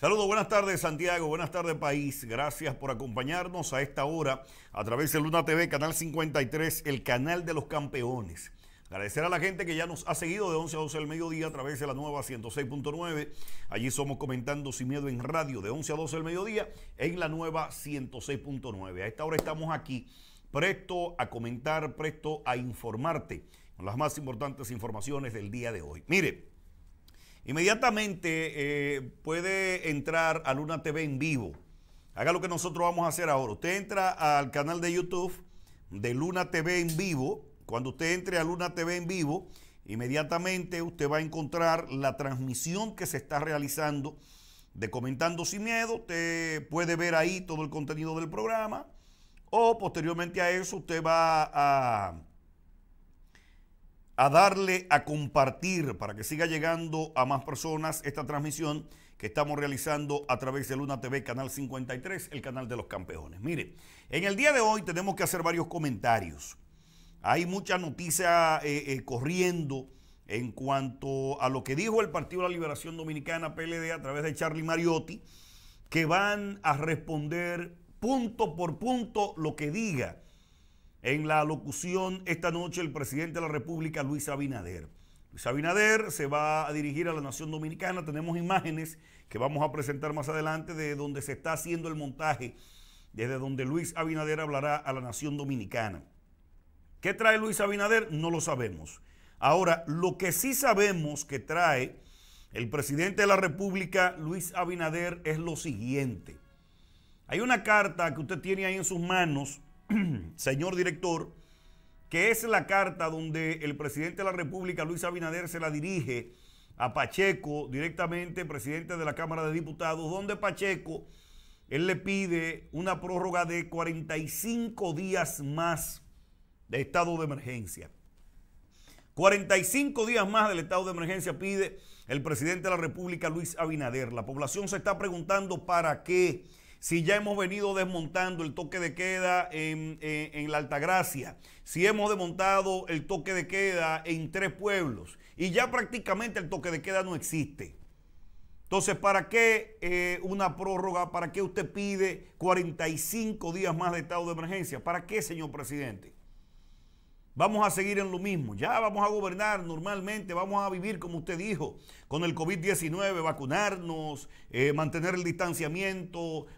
Saludos, buenas tardes Santiago, buenas tardes país. Gracias por acompañarnos a esta hora a través de Luna TV, Canal 53, el canal de los campeones. Agradecer a la gente que ya nos ha seguido de 11 a 12 del mediodía a través de la nueva 106.9. Allí somos comentando sin miedo en radio de 11 a 12 del mediodía en la nueva 106.9. A esta hora estamos aquí, presto a comentar, presto a informarte con las más importantes informaciones del día de hoy. Mire, Inmediatamente eh, puede entrar a Luna TV en vivo. Haga lo que nosotros vamos a hacer ahora. Usted entra al canal de YouTube de Luna TV en vivo. Cuando usted entre a Luna TV en vivo, inmediatamente usted va a encontrar la transmisión que se está realizando de Comentando sin Miedo. Usted puede ver ahí todo el contenido del programa. O posteriormente a eso usted va a a darle a compartir para que siga llegando a más personas esta transmisión que estamos realizando a través de Luna TV, Canal 53, el canal de los campeones. Mire, en el día de hoy tenemos que hacer varios comentarios. Hay mucha noticia eh, eh, corriendo en cuanto a lo que dijo el Partido de la Liberación Dominicana, PLD, a través de Charlie Mariotti, que van a responder punto por punto lo que diga en la locución esta noche el presidente de la República, Luis Abinader. Luis Abinader se va a dirigir a la Nación Dominicana. Tenemos imágenes que vamos a presentar más adelante de donde se está haciendo el montaje, desde donde Luis Abinader hablará a la Nación Dominicana. ¿Qué trae Luis Abinader? No lo sabemos. Ahora, lo que sí sabemos que trae el presidente de la República, Luis Abinader, es lo siguiente. Hay una carta que usted tiene ahí en sus manos señor director, que es la carta donde el presidente de la República, Luis Abinader, se la dirige a Pacheco, directamente presidente de la Cámara de Diputados, donde Pacheco, él le pide una prórroga de 45 días más de estado de emergencia. 45 días más del estado de emergencia pide el presidente de la República, Luis Abinader. La población se está preguntando para qué si ya hemos venido desmontando el toque de queda en, la Altagracia, si hemos desmontado el toque de queda en tres pueblos y ya prácticamente el toque de queda no existe. Entonces, ¿para qué eh, una prórroga? ¿Para qué usted pide 45 días más de estado de emergencia? ¿Para qué, señor presidente? vamos a seguir en lo mismo, ya vamos a gobernar normalmente, vamos a vivir como usted dijo, con el COVID-19, vacunarnos, eh, mantener el distanciamiento,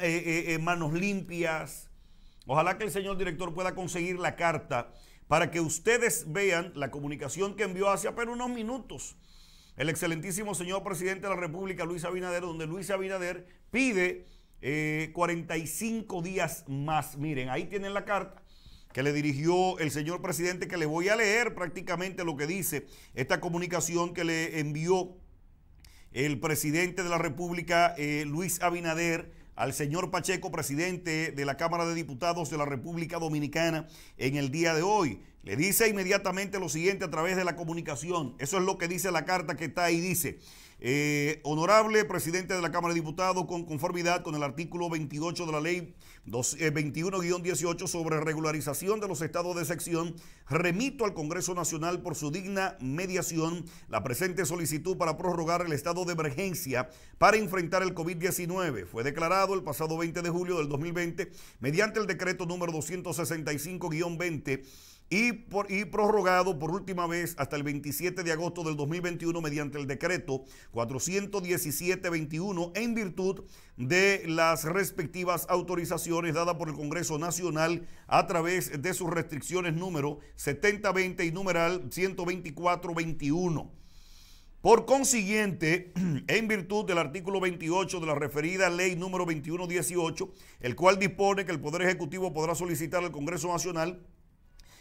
eh, eh, manos limpias. Ojalá que el señor director pueda conseguir la carta para que ustedes vean la comunicación que envió hace apenas unos minutos el excelentísimo señor presidente de la República, Luis Abinader, donde Luis Abinader pide 45 días más. Miren, ahí tienen la carta que le dirigió el señor presidente, que le voy a leer prácticamente lo que dice esta comunicación que le envió el presidente de la República, eh, Luis Abinader, al señor Pacheco, presidente de la Cámara de Diputados de la República Dominicana, en el día de hoy. Le dice inmediatamente lo siguiente a través de la comunicación. Eso es lo que dice la carta que está ahí. Dice, eh, honorable presidente de la Cámara de Diputados, con conformidad con el artículo 28 de la ley 21-18 eh, sobre regularización de los estados de sección, remito al Congreso Nacional por su digna mediación la presente solicitud para prorrogar el estado de emergencia para enfrentar el COVID-19. Fue declarado el pasado 20 de julio del 2020 mediante el decreto número 265-20 y, por, y, prorrogado por última vez hasta el 27 de agosto del 2021 mediante el decreto 417-21 en virtud de las respectivas autorizaciones dadas por el Congreso Nacional a través de sus restricciones número 7020 y numeral 124-21. Por consiguiente, en virtud del artículo 28 de la referida ley número 2118, el cual dispone que el Poder Ejecutivo podrá solicitar al Congreso Nacional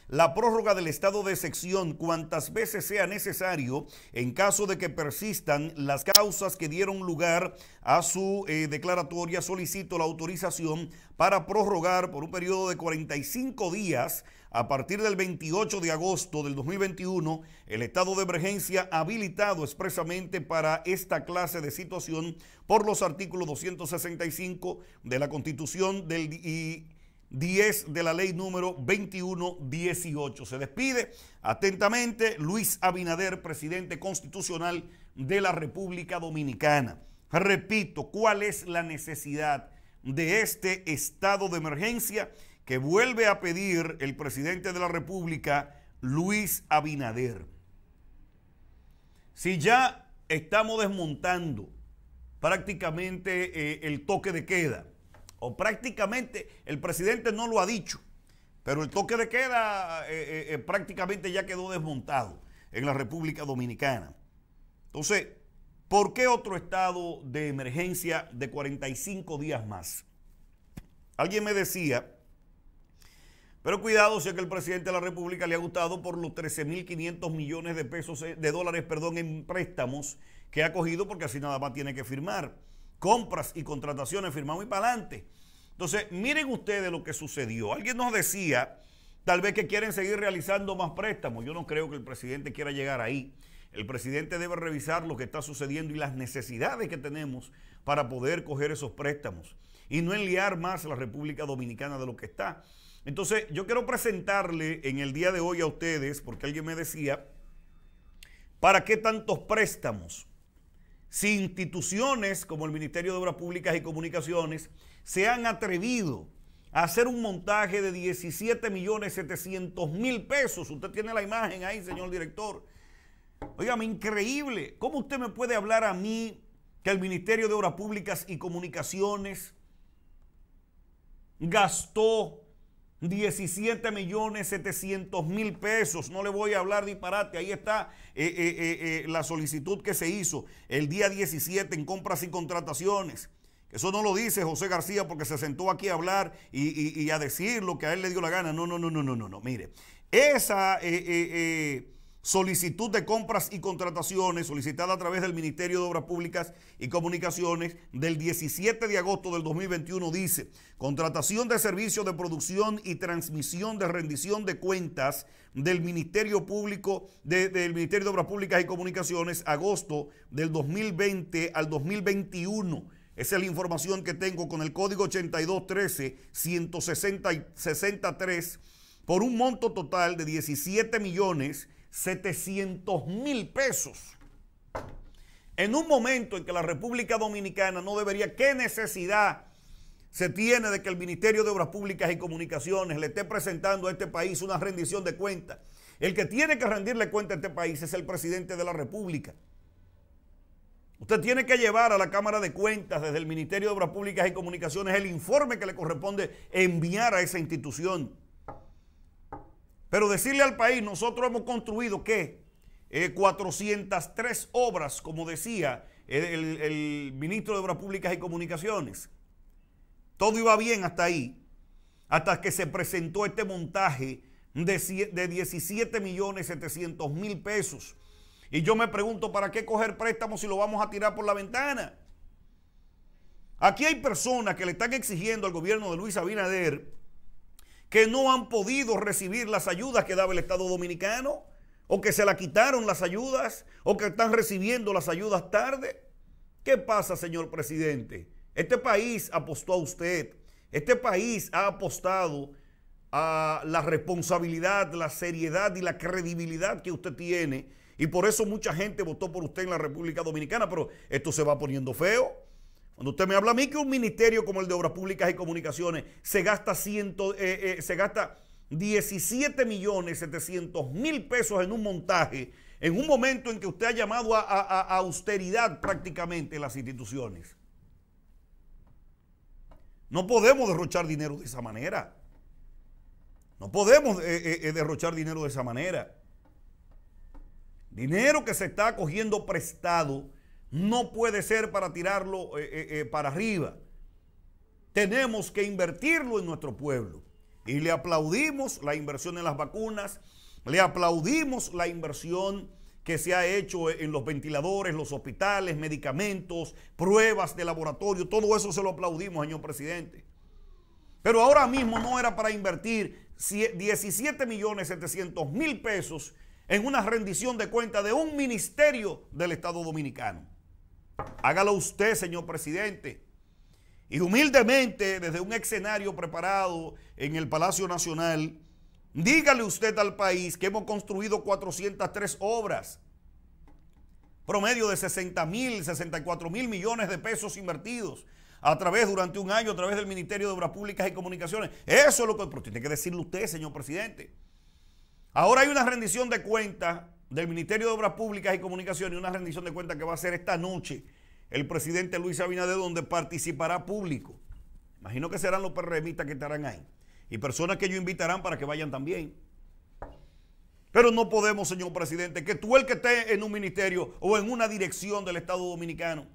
la prórroga del estado de sección cuantas veces sea necesario en caso de que persistan las causas que dieron lugar a su eh, declaratoria. Solicito la autorización para prorrogar por un periodo de 45 días a partir del 28 de agosto del 2021 el estado de emergencia habilitado expresamente para esta clase de situación por los artículos 265 de la Constitución del, 10 de la ley número 2118. Se despide atentamente Luis Abinader, presidente constitucional de la República Dominicana. Repito, ¿cuál es la necesidad de este estado de emergencia que vuelve a pedir el presidente de la República, Luis Abinader? Si ya estamos desmontando prácticamente eh, el toque de queda, o prácticamente el presidente no lo ha dicho, pero el toque de queda eh, eh, eh, prácticamente ya quedó desmontado en la República Dominicana. Entonces, ¿por qué otro estado de emergencia de 45 días más? Alguien me decía, pero cuidado si es que el presidente de la República le ha gustado por los 13.500 millones de pesos de dólares, perdón, en préstamos que ha cogido porque así nada más tiene que firmar compras y contrataciones, firmamos y para adelante. Entonces, miren ustedes lo que sucedió. Alguien nos decía, tal vez que quieren seguir realizando más préstamos. Yo no creo que el presidente quiera llegar ahí. El presidente debe revisar lo que está sucediendo y las necesidades que tenemos para poder coger esos préstamos y no enliar más la República Dominicana de lo que está. Entonces, yo quiero presentarle en el día de hoy a ustedes, porque alguien me decía, ¿para qué tantos préstamos? si instituciones como el Ministerio de Obras Públicas y Comunicaciones se han atrevido a hacer un montaje de 17.700.000 pesos. Usted tiene la imagen ahí, señor director. Óigame, increíble. ¿Cómo usted me puede hablar a mí que el Ministerio de Obras Públicas y Comunicaciones gastó 17 millones 700 mil pesos. No le voy a hablar disparate. Ahí está eh, eh, eh, la solicitud que se hizo el día 17 en compras y contrataciones. Eso no lo dice José García porque se sentó aquí a hablar y, a decir lo que a él le dio la gana. No, no, no, no, no, no. no. Mire, esa solicitud de compras y contrataciones solicitada a través del Ministerio de Obras Públicas y Comunicaciones del 17 de agosto del 2021 dice, contratación de servicios de producción y transmisión de rendición de cuentas del Ministerio Público, del Ministerio de Obras Públicas y Comunicaciones, agosto del 2020 al 2021. Esa es la información que tengo con el código 8213 163 por un monto total de 17 millones 700 mil pesos. En un momento en que la República Dominicana no debería, ¿qué necesidad se tiene de que el Ministerio de Obras Públicas y Comunicaciones le esté presentando a este país una rendición de cuentas? El que tiene que rendirle cuenta a este país es el presidente de la República. Usted tiene que llevar a la Cámara de Cuentas desde el Ministerio de Obras Públicas y Comunicaciones el informe que le corresponde enviar a esa institución. Pero decirle al país, nosotros hemos construido que eh, 403 obras, como decía el, ministro de Obras Públicas y Comunicaciones. Todo iba bien hasta ahí, hasta que se presentó este montaje de, de millones mil pesos. Y yo me pregunto, ¿para qué coger préstamos si lo vamos a tirar por la ventana? Aquí hay personas que le están exigiendo al gobierno de Luis Abinader que no han podido recibir las ayudas que daba el Estado Dominicano, o que se la quitaron las ayudas, o que están recibiendo las ayudas tarde. ¿Qué pasa, señor presidente? Este país apostó a usted, este país ha apostado a la responsabilidad, la seriedad y la credibilidad que usted tiene. Y por eso mucha gente votó por usted en la República Dominicana, pero esto se va poniendo feo. Cuando usted me habla a mí que un ministerio como el de Obras Públicas y Comunicaciones se gasta, 17.700.000 17 eh, eh, pesos en un montaje, en un momento en que usted ha llamado a, austeridad prácticamente las instituciones. No podemos derrochar dinero de esa manera. No podemos eh, derrochar dinero de esa manera. Dinero que se está cogiendo prestado no puede ser para tirarlo eh, eh, eh, para arriba. Tenemos que invertirlo en nuestro pueblo. Y le aplaudimos la inversión en las vacunas, le aplaudimos la inversión que se ha hecho en los ventiladores, los hospitales, medicamentos, pruebas de laboratorio, todo eso se lo aplaudimos, señor presidente. Pero ahora mismo no era para invertir 17 millones 700 mil pesos en una rendición de cuenta de un ministerio del Estado Dominicano. Hágalo usted, señor presidente. Y humildemente, desde un escenario preparado en el Palacio Nacional, dígale usted al país que hemos construido 403 obras, promedio de 60 mil, 64 mil millones de pesos invertidos a través durante un año, a través del Ministerio de Obras Públicas y Comunicaciones. Eso es lo que... tiene que decirle usted, señor presidente. Ahora hay una rendición de cuentas del Ministerio de Obras Públicas y Comunicaciones, una rendición de cuentas que va a ser esta noche el presidente Luis Abinader, donde participará público. Imagino que serán los PRMistas que estarán ahí y personas que ellos invitarán para que vayan también. Pero no podemos, señor presidente, que tú el que esté en un ministerio o en una dirección del Estado Dominicano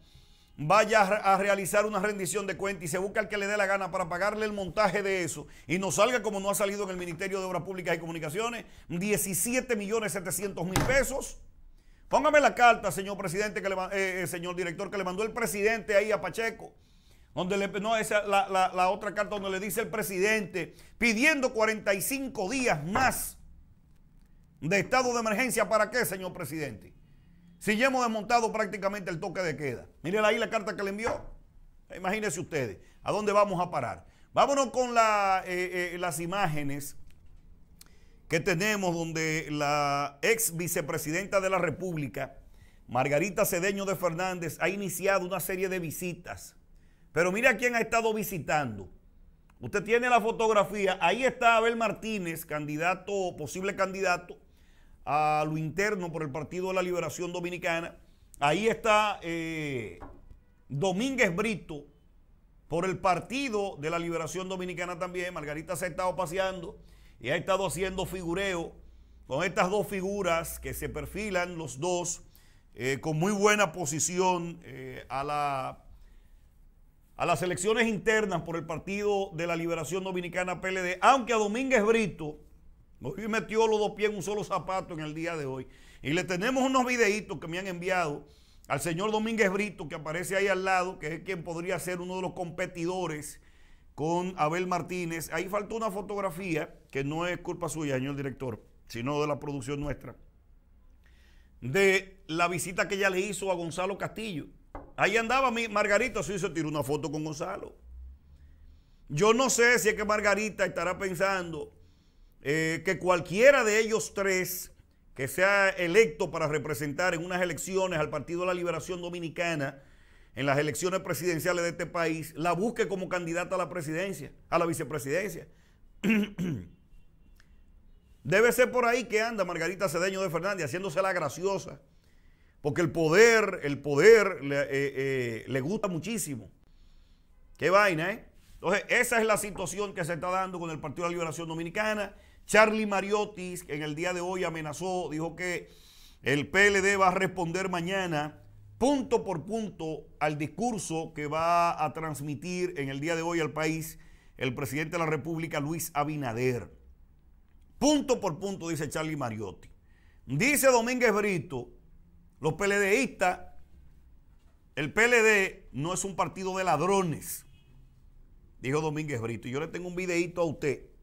vaya a realizar una rendición de cuentas y se busca el que le dé la gana para pagarle el montaje de eso y no salga como no ha salido en el Ministerio de Obras Públicas y Comunicaciones, 17 millones 700 mil pesos. Póngame la carta, señor presidente, que le, eh, eh, señor director, que le mandó el presidente ahí a Pacheco. Donde le, no, esa la otra carta donde le dice el presidente pidiendo 45 días más de estado de emergencia. ¿Para qué, señor presidente? Si ya hemos desmontado prácticamente el toque de queda. Miren ahí la carta que le envió. Imagínense ustedes, ¿a dónde vamos a parar? Vámonos con eh, eh, las imágenes que tenemos donde la ex vicepresidenta de la República, Margarita Cedeño de Fernández, ha iniciado una serie de visitas. Pero a quién ha estado visitando. Usted tiene la fotografía, ahí está Abel Martínez, candidato, posible candidato a lo interno por el Partido de la Liberación Dominicana. Ahí está eh, Domínguez Brito por el Partido de la Liberación Dominicana también. Margarita se ha estado paseando y ha estado haciendo figureo con estas dos figuras que se perfilan los dos eh, con muy buena posición eh, a, la, a las elecciones internas por el Partido de la Liberación Dominicana PLD, aunque a Domínguez Brito y metió los dos pies en un solo zapato en el día de hoy. Y le tenemos unos videitos que me han enviado al señor Domínguez Brito, que aparece ahí al lado, que es quien podría ser uno de los competidores con Abel Martínez. Ahí faltó una fotografía, que no es culpa suya, señor director, sino de la producción nuestra, de la visita que ella le hizo a Gonzalo Castillo. Ahí andaba mi Margarita, se se tiró una foto con Gonzalo. Yo no sé si es que Margarita estará pensando eh, que cualquiera de ellos tres que sea electo para representar en unas elecciones al Partido de la Liberación Dominicana, en las elecciones presidenciales de este país, la busque como candidata a la presidencia, a la vicepresidencia. Debe ser por ahí que anda Margarita Cedeño de Fernández, haciéndosela graciosa, porque el poder, el poder le, eh, eh, le gusta muchísimo. Qué vaina, ¿eh? Entonces, esa es la situación que se está dando con el Partido de la Liberación Dominicana. Charlie Mariotti en el día de hoy amenazó, dijo que el PLD va a responder mañana punto por punto al discurso que va a transmitir en el día de hoy al país el presidente de la República, Luis Abinader. Punto por punto, dice Charlie Mariotti. Dice Domínguez Brito, los PLDistas, el PLD no es un partido de ladrones, dijo Domínguez Brito. Yo le tengo un videito a usted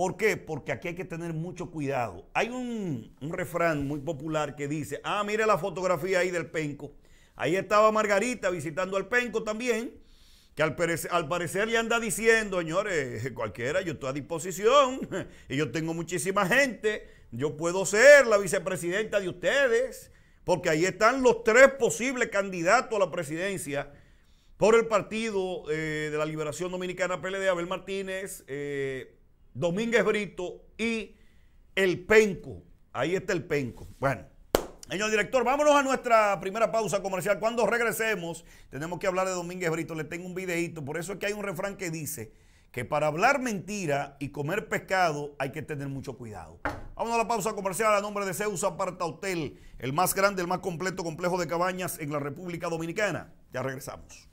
¿Por qué? Porque aquí hay que tener mucho cuidado. Hay un, refrán muy popular que dice, ah, mire la fotografía ahí del penco. Ahí estaba Margarita visitando al penco también, que al parecer, le anda diciendo, señores, cualquiera, yo estoy a disposición y yo tengo muchísima gente, yo puedo ser la vicepresidenta de ustedes, porque ahí están los tres posibles candidatos a la presidencia por el Partido eh, de la Liberación Dominicana PLD, Abel Martínez, eh, Domínguez Brito y el Penco. Ahí está el Penco. Bueno. Señor director, vámonos a nuestra primera pausa comercial. Cuando regresemos, tenemos que hablar de Domínguez Brito. Le tengo un videito. Por eso es que hay un refrán que dice que para hablar mentira y comer pescado hay que tener mucho cuidado. Vamos a la pausa comercial a nombre de Zeus Aparta Hotel, el más grande, el más completo complejo de cabañas en la República Dominicana. Ya regresamos.